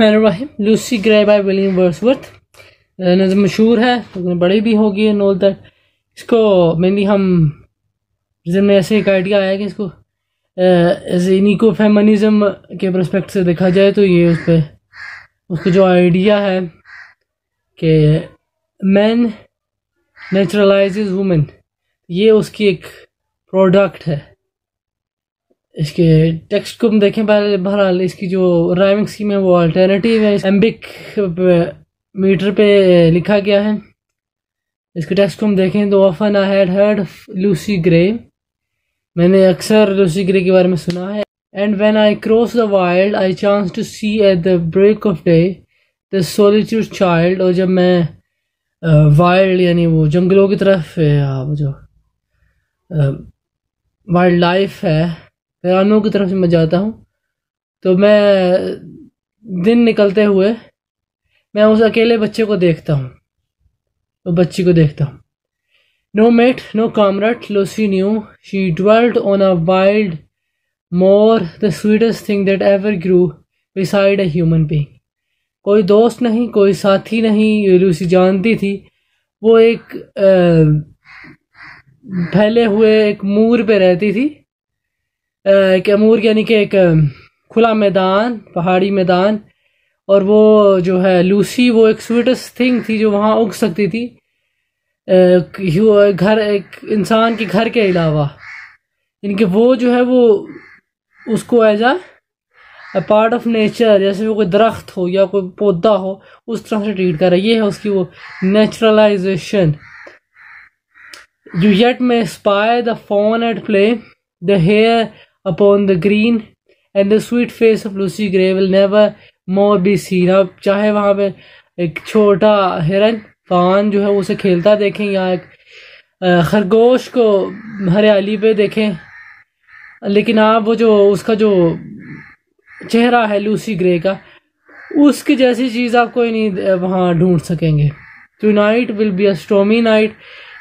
Rahman Lucy Gray by William Wordsworth नज़म मशहूर है बड़ी भी होगी नोल तक इसको मेनली हम जिनमें ऐसे एक आइडिया आया कि इसको इनको फेमनिज़म के प्रस्पेक्ट से देखा जाए तो ये उस पर उसका जो आइडिया है कि मैन नेचुरलाइज वुमेन ये उसकी एक प्रोडक्ट है इसके टेक्स्ट को हम देखें बहरहाल इसकी जो राइमिंग स्कीम है वो अल्टरनेटिव है एम्बिक मीटर पे लिखा गया है इसके टेक्स्ट को हम देखें तो often I had heard Lucy Gray मैंने अक्सर लूसी ग्रे के बारे में सुना है and when I cross the wild I chance to see at the break of day the solitude child और जब मैं वाइल्ड यानी वो जंगलों की तरफ जो वाइल्ड लाइफ है रानों की तरफ से मैं जाता हूँ तो मैं दिन निकलते हुए मैं उस अकेले बच्चे को देखता हूँ तो बच्ची को देखता हूँ no mate no comrade Lucy knew she dwelt on a wild moor the sweetest thing that ever grew beside a human being कोई दोस्त नहीं कोई साथी नहीं लूसी जानती थी वो एक आ, फैले हुए एक मूर पे रहती थी कैमूर यानी कि एक खुला मैदान पहाड़ी मैदान और वो जो है लूसी वो एक स्वीटेस्ट थिंग थी जो वहाँ उग सकती थी घर एक इंसान के घर के अलावा इनके वो जो है वो उसको as a part of nature जैसे वो कोई दरख्त हो या कोई पौधा हो उस तरह से ट्रीट कर रहा है ये है उसकी वो नेचुरलाइजेशन जो yet may spy the fawn at play the hare upon the green and the sweet face of Lucy Gray will never more be seen अब चाहे वहाँ पे एक छोटा हिरन पान जो है उसे खेलता देखें या एक खरगोश को हरियाली पे देखें लेकिन आप वो जो उसका जो चेहरा है लूसी ग्रे का उसकी जैसी चीज़ आप कोई नहीं वहाँ ढूंढ सकेंगे tonight will be a stormy night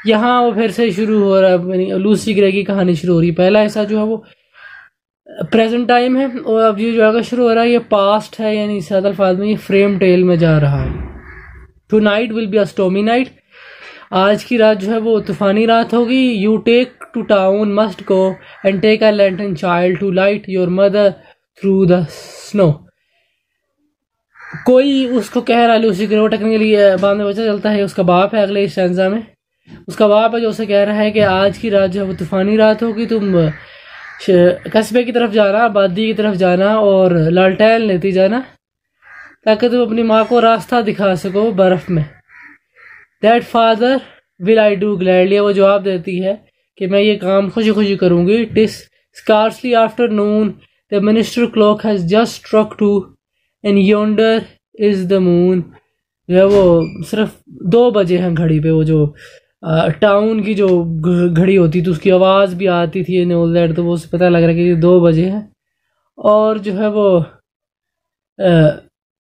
यहाँ वो फिर से शुरू हो रहा है लूसी ग्रे की कहानी शुरू हो रही है पहला ऐसा जो है वो प्रेजेंट टाइम है और अब ये जो आगे शुरू हो रहा है ये पास्ट है यानी सात फाज में ये फ्रेम टेल में जा रहा है tonight will be a stormy night आज की रात जो है वो तूफानी रात होगी you take to town must go and take a lantern child to light your mother through the snow कोई उसको कह रहा है उसी को टकने के लिए बांध में बचा चलता है उसका बाप है अगले स्टैंजा में उसका बाप है जो उसे कह रहा है कि आज की रात जो है वो तूफानी रात होगी तुम कस्बे की तरफ जाना आबादी की तरफ जाना और लालटैन लेती जाना ताकि तुम अपनी माँ को रास्ता दिखा सको बर्फ़ में that father will I do gladly वो जवाब देती है कि मैं ये काम खुशी खुशी करूँगी this scarcely afternoon the minister clock has just struck two and yonder is the moon जो है वो सिर्फ दो बजे हैं घड़ी पे वो जो टाउन की जो घड़ी होती थी उसकी आवाज़ भी आती थी इन ऑल दैट तो वो उसे पता लग रहा है कि दो बजे हैं और जो है वो आ,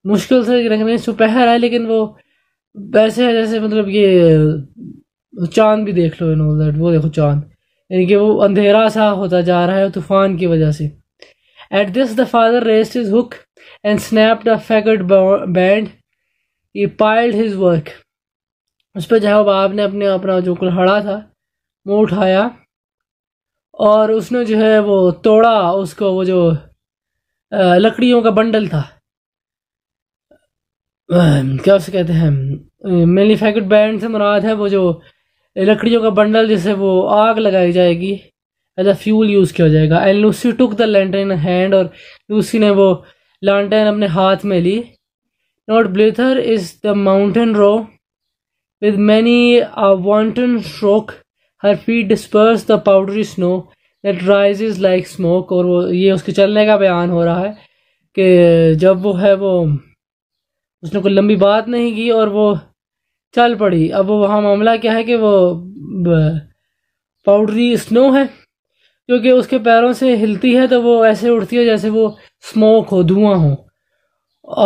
मुश्किल से सुपहर दोपहर है लेकिन वो वैसे है जैसे मतलब ये चांद भी देख लो इन ऑल दैट वो देखो चांद यानी कि वो अंधेरा सा होता जा रहा है तूफान की वजह से at this the father raised his hook and snapped a faggot band he plied his work उस पर जहाँ बाप ने अपने अपना जो कुल्हाड़ा था वो उठाया और उसने जो है वो तोड़ा उसको वो जो लकड़ियों का बंडल था क्या उसे कहते हैं मैन्युफैक्चर्ड बैंड से मुराद है वो जो लकड़ियों का बंडल जिसे वो आग लगाई जाएगी एज अ फ्यूल यूज़ किया जाएगा and Lucy took the lantern in hand और लूसी ने वो लांटेन अपने हाथ में ली not blither is the mountain roe With many a wanton stroke, her feet disperse the powdery snow that rises like smoke. और वो ये उसके चलने का बयान हो रहा है कि जब वो है वो उसने कोई लंबी बात नहीं की और वो चल पड़ी अब वो वहाँ मामला क्या है कि वो पाउडरी स्नो है क्योंकि उसके पैरों से हिलती है तो वो ऐसे उड़ती है जैसे वो स्मोक हो धुआं हो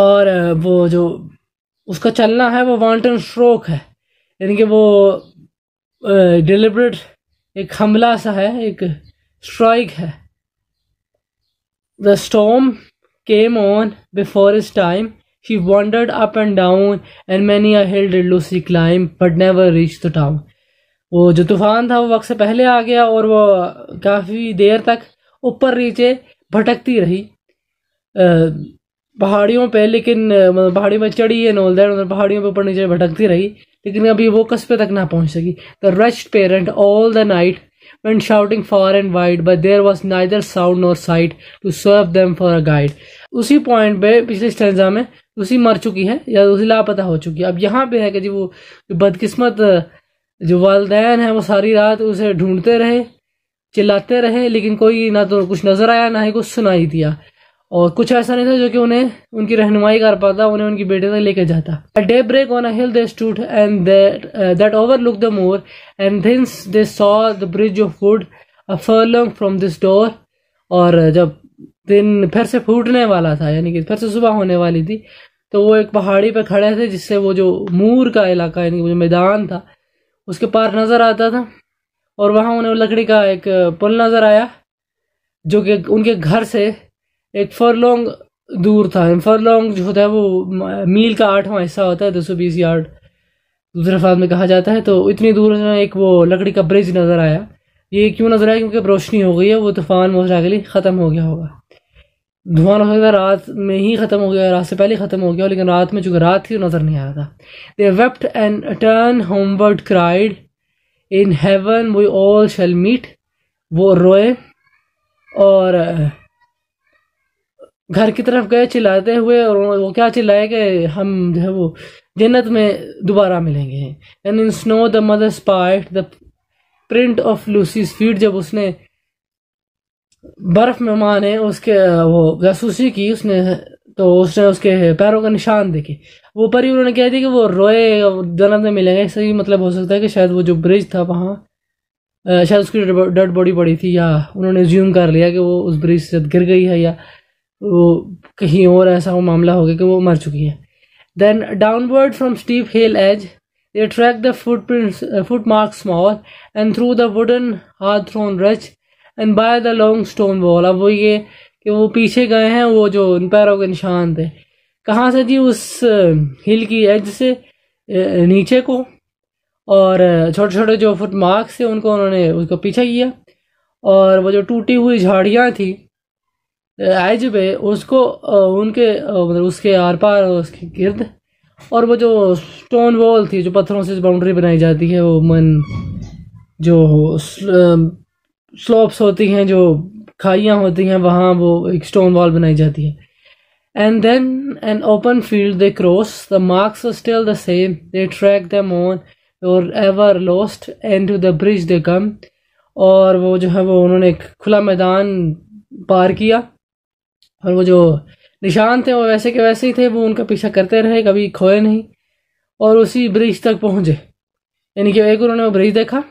और वो जो उसका चलना है वो वांटन स्ट्रोक है यानी कि वो डिलिबरेट एक हमला सा है एक स्ट्राइक है the storm came on before its time she wandered up and down and many a hill did Lucy climb but never reach the town वो जो तूफान था वो वक्त से पहले आ गया और वो काफ़ी देर तक ऊपर नीचे भटकती रही पहाड़ियों पे लेकिन मतलब पहाड़ियों में चढ़ी है नोलदार मतलब पहाड़ियों पे ऊपर नीचे भटकती रही लेकिन अभी वो कस्बे तक ना पहुंच सकी the wretched parent all the night went shouting far and wide but there was neither sound nor sight to serve them for a guide उसी पॉइंट पे पिछले स्टेंजा में उसी मर चुकी है या उसी लापता हो चुकी है अब यहाँ पे है कि जी वो जो बदकिस्मत जो वालदेन है वो सारी रात उसे ढूंढते रहे चिल्लाते रहे लेकिन कोई ना तो कुछ नज़र आया ना ही कुछ सुनाई दिया और कुछ ऐसा नहीं था जो कि उन्हें उनकी रहनुमाई कर पाता उन्हें उनकी बेटे तक लेकर जाता daybreak on hill they stood and that overlook the moor and thence they saw the bridge of wood a from this door और uh, जब दिन फिर से फूटने वाला था यानी कि फिर से सुबह होने वाली थी तो वो एक पहाड़ी पर खड़े थे जिससे वो जो मूर का इलाका यानी वो जो मैदान था उसके पार नज़र आता था और वहाँ उन्हें लकड़ी का एक पुल नज़र आया जो कि उनके घर से एक फरलोंग दूर था फरलोंग जो होता है वो मील का आठवां हिस्सा होता है दो सौ बीस यार्ड दूसरे अफराद में कहा जाता है तो इतनी दूर एक वो लकड़ी का ब्रिज नज़र आया ये क्यों नज़र आया क्योंकि रोशनी हो गई है वो तूफ़ान के लिए ख़त्म हो गया होगा धुआं हो गया रात में ही ख़त्म हो गया रात से पहले ख़त्म हो गया लेकिन रात में चूँकि रात थी नज़र नहीं आ रहा था they wept and turn homeward cried in heaven we all shall meet वो रोए और घर की तरफ गए चिल्लाते हुए और वो क्या चिल्लाए कि हम जो है वो जन्नत में दोबारा मिलेंगे and in snow the mother spied the print of Lucy feet जब उसने बर्फ में माने उसके वो जासूसी की उसने तो उसने उसके पैरों का निशान देखे वो पर ही उन्होंने कह दिया कि वो रोए और जन्नत में मिलेंगे इससे ही मतलब हो सकता है कि शायद वो जो ब्रिज था वहाँ शायद उसकी डेड बॉडी पड़ी थी या उन्होंने ज्यूम कर लिया कि वो उस ब्रिज से गिर गई है या वो कहीं और ऐसा वो मामला हो गया कि वो मर चुकी है then downward from steep hill edge they track the footprints foot mark small and through the wooden hard thorn rich and by the long stone wall अब वो ये कि वो पीछे गए हैं वो जो उन पैरों के निशान थे कहाँ से जी उस हिल uh, की एज से uh, नीचे को और uh, छोटे छोटे जो फुट मार्क्स थे उनको उन्होंने उसको पीछे किया और वो जो टूटी हुई झाड़ियाँ थी एज पे उसको उनके मतलब उसके आर पार उसके गिर्द और वो जो स्टोन वॉल थी जो पत्थरों से बाउंड्री बनाई जाती है वो मन जो स्लोप्स होती हैं जो खाइयाँ होती हैं वहाँ वो एक स्टोन वॉल बनाई जाती है and then an open field they cross the marks still the same they track the moan on or ever lost, and to the bridge they और वो जो है वो उन्होंने एक खुला मैदान पार किया और वो जो निशान थे वो वैसे के वैसे ही थे वो उनका पीछा करते रहे कभी खोए नहीं और उसी ब्रिज तक पहुँचे यानी कि एक उन्होंने वो ब्रिज देखा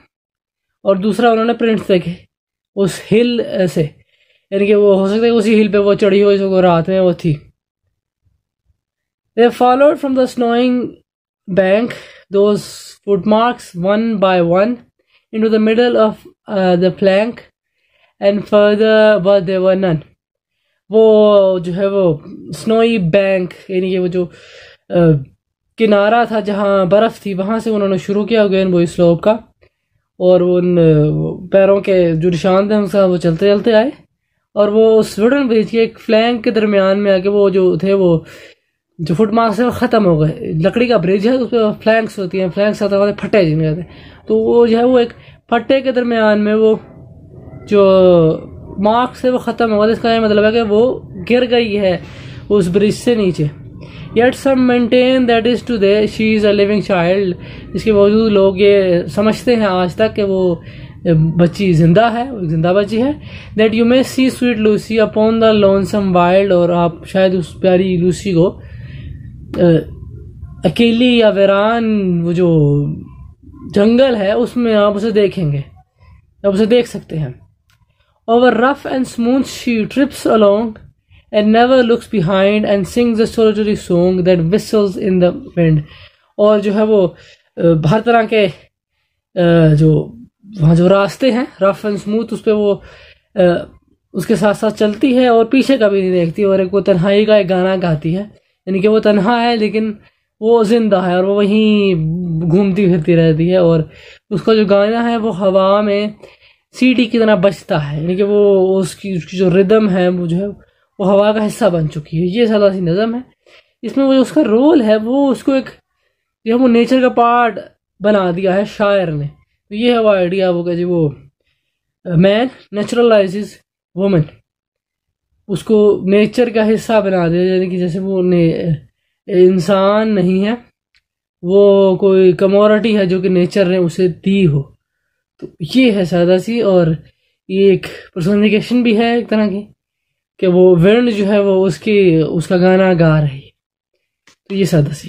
और दूसरा उन्होंने प्रिंट्स देखे उस हिल से यानी कि वो हो सकता है उसी हिल पे वो चढ़ी हुई जो रात में वो थी they followed from the snowing bank those footmarks one by one into the middle of the plank and further were there were none वो जो है वो स्नोई बैंक यानी कि वो जो आ, किनारा था जहाँ बर्फ़ थी वहाँ से उन्होंने शुरू किया अगेन वो स्लोप का और उन पैरों के जो निशान थे उनका वो चलते चलते आए और वो वुडन ब्रिज के एक फ्लैंग के दरमियान में आके वो जो थे वो जो फुट मार्क्स वो ख़त्म हो गए लकड़ी का ब्रिज है उस पर फ्लैंक्स होती हैं फ्लैंक्स आते हैं फटे जिनमें हैं तो वो जो है वो एक फट्टे के दरमियान में वो जो मार्क से वो ख़त्म होगा इसका यह मतलब है कि वो गिर गई है उस ब्रिज से नीचे yet some maintain that is to day she is a living child इसके बावजूद लोग ये समझते हैं आज तक कि वो बच्ची जिंदा है जिंदा बच्ची है that you may see sweet Lucy upon the lonesome wild और आप शायद उस प्यारी लूसी को अकेली या वरान वो जो जंगल है उसमें आप उसे देखेंगे आप उसे देख सकते हैं Over rough and smooth she trips along and never looks behind and sings a solitary song that whistles in the wind. और जो है वो हर तरह के जो वहाँ जो रास्ते हैं रफ एंड स्मूथ उस पर वो उसके साथ साथ चलती है और पीछे कभी नहीं देखती और एक वो तन्हाई का एक गाना गाती है यानी कि वो तन्हा है लेकिन वो जिंदा है और वो वहीं घूमती फिरती रहती है और उसका जो गाना है वो हवा में सी डी की तरह बजता है यानी कि वो उसकी उसकी जो रिदम है वो जो है वो हवा का हिस्सा बन चुकी है ये सदा सी नज़म है इसमें वो जो उसका रोल है वो उसको एक जो वो नेचर का पार्ट बना दिया है शायर ने तो ये है वो आइडिया वो कहे वो मैन नेचुरलाइज वुमेन उसको नेचर का हिस्सा बना दिया यानी कि जैसे वो ने इंसान नहीं है वो कोई कमोडिटी है जो कि नेचर ने उसे दी हो तो ये है सादा सी और ये एक प्रसोनिकेशन भी है एक तरह की कि वो वर्ण जो है वो उसकी उसका गाना गा रही है तो ये सादा सी